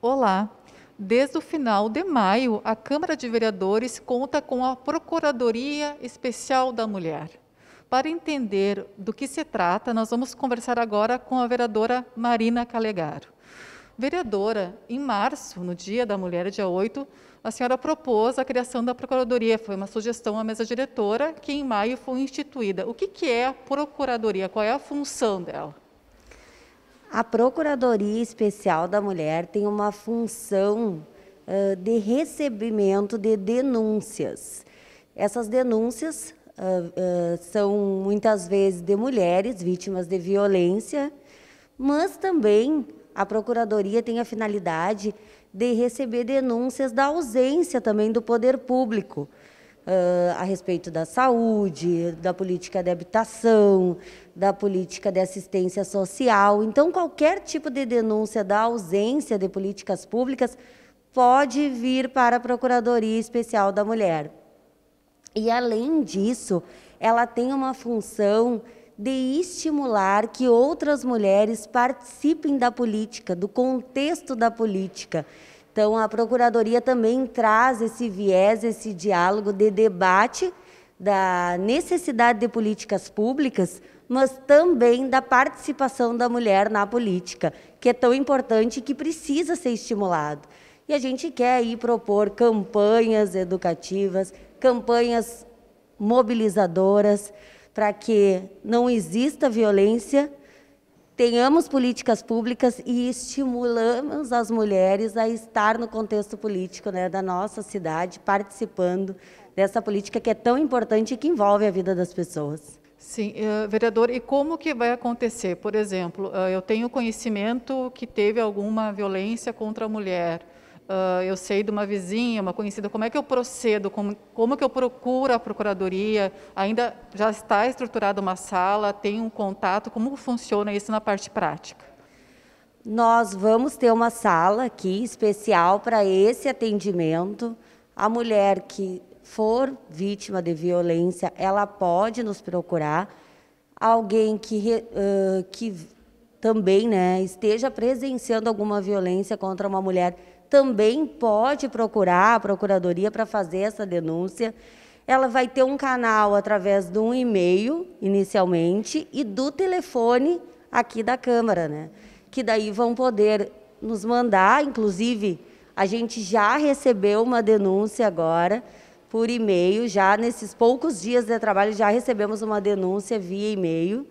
Olá. Desde o final de maio, a Câmara de Vereadores conta com a Procuradoria Especial da Mulher. Para entender do que se trata, nós vamos conversar agora com a vereadora Marina Calegaro. Vereadora, em março, no Dia da Mulher, dia 8, a senhora propôs a criação da Procuradoria. Foi uma sugestão à mesa diretora, que em maio foi instituída. O que, é a Procuradoria? Qual é a função dela? A Procuradoria Especial da Mulher tem uma função uh, de recebimento de denúncias. Essas denúncias uh, uh, são muitas vezes de mulheres vítimas de violência, mas também a Procuradoria tem a finalidade de receber denúncias da ausência também do poder público uh, a respeito da saúde, da política de habitação, da política de assistência social. Então, qualquer tipo de denúncia da ausência de políticas públicas pode vir para a Procuradoria Especial da Mulher. E, além disso, ela tem uma função de estimular que outras mulheres participem da política, do contexto da política. Então, a Procuradoria também traz esse viés, esse diálogo de debate da necessidade de políticas públicas, mas também da participação da mulher na política, que é tão importante e que precisa ser estimulado. E a gente quer aí propor campanhas educativas, campanhas mobilizadoras, para que não exista violência tenhamos políticas públicas e estimulamos as mulheres a estar no contexto político né, da nossa cidade, participando dessa política que é tão importante e que envolve a vida das pessoas. Sim, eh, vereador, e como que vai acontecer? Por exemplo, eh, eu tenho conhecimento que teve alguma violência contra a mulher, uh, eu sei de uma vizinha, uma conhecida, como é que eu procedo, como, como que eu procuro a procuradoria, ainda já está estruturada uma sala, tem um contato, como funciona isso na parte prática? Nós vamos ter uma sala aqui especial para esse atendimento. A mulher que for vítima de violência, ela pode nos procurar. Alguém que, uh, que também né, esteja presenciando alguma violência contra uma mulher também pode procurar a Procuradoria para fazer essa denúncia. Ela vai ter um canal através de um e-mail, inicialmente, e do telefone aqui da Câmara, né? Que daí vão poder nos mandar, inclusive, a gente já recebeu uma denúncia agora por e-mail, já nesses poucos dias de trabalho já recebemos uma denúncia via e-mail.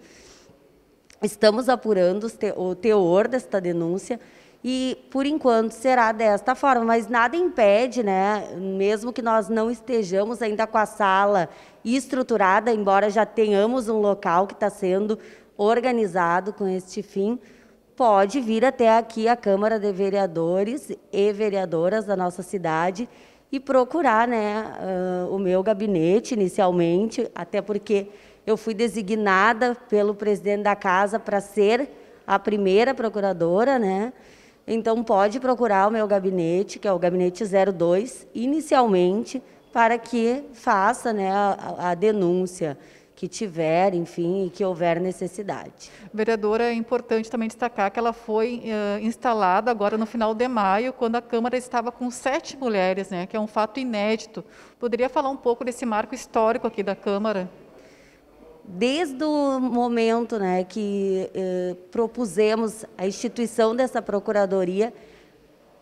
Estamos apurando o teor desta denúncia. E por enquanto será desta forma, mas nada impede, né? Mesmo que nós não estejamos ainda com a sala estruturada, embora já tenhamos um local que está sendo organizado com este fim, pode vir até aqui a Câmara de Vereadores e vereadoras da nossa cidade e procurar, né, uh, o meu gabinete inicialmente, até porque eu fui designada pelo presidente da casa para ser a primeira procuradora, né? Então, pode procurar o meu gabinete, que é o gabinete 02, inicialmente, para que faça né, a, a denúncia que tiver, enfim, e que houver necessidade. Vereadora, é importante também destacar que ela foi uh, instalada agora no final de maio, quando a Câmara estava com sete mulheres, né, que é um fato inédito. Poderia falar um pouco desse marco histórico aqui da Câmara? desde o momento né, que eh, propusemos a instituição dessa procuradoria,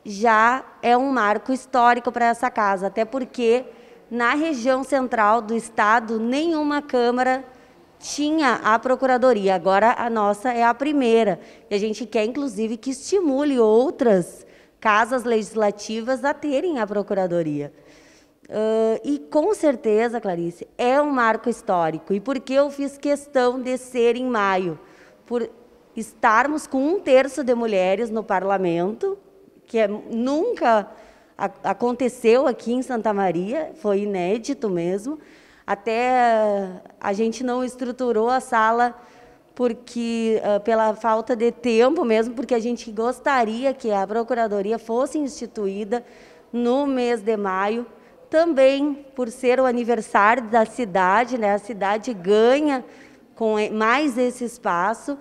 já é um marco histórico para essa casa, até porque na região central do estado nenhuma câmara tinha a procuradoria. Agora a nossa é a primeira. E a gente quer inclusive que estimule outras casas legislativas a terem a procuradoria. Uh, e com certeza, Clarice, é um marco histórico. E por que eu fiz questão de ser em maio? Por estarmos com um terço de mulheres no parlamento, que é, nunca a, aconteceu aqui em Santa Maria, foi inédito mesmo. Até a gente não estruturou a sala porque uh, pela falta de tempo mesmo, porque a gente gostaria que a procuradoria fosse instituída no mês de maio também por ser o aniversário da cidade, né? A cidade ganha com mais esse espaço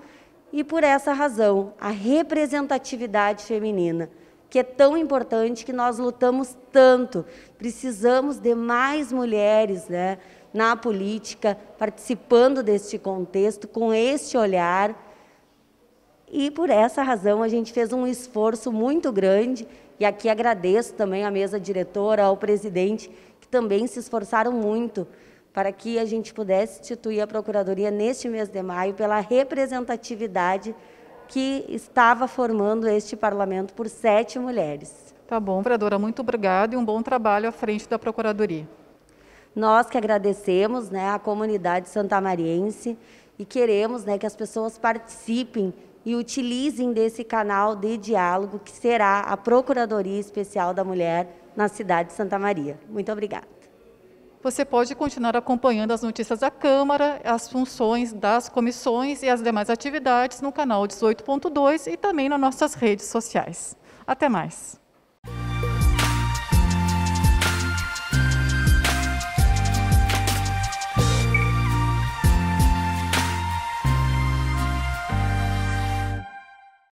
e por essa razão, a representatividade feminina, que é tão importante que nós lutamos tanto. Precisamos de mais mulheres, né, na política, participando deste contexto com este olhar e por essa razão a gente fez um esforço muito grande e aqui agradeço também à mesa diretora, ao presidente, que também se esforçaram muito para que a gente pudesse instituir a Procuradoria neste mês de maio pela representatividade que estava formando este parlamento por sete mulheres. Tá bom, vereadora, muito obrigada e um bom trabalho à frente da Procuradoria. Nós que agradecemos né, a comunidade santamariense e queremos né, que as pessoas participem e utilizem desse canal de diálogo que será a Procuradoria Especial da Mulher na cidade de Santa Maria. Muito obrigada. Você pode continuar acompanhando as notícias da Câmara, as funções das comissões e as demais atividades no canal 18.2 e também nas nossas redes sociais. Até mais.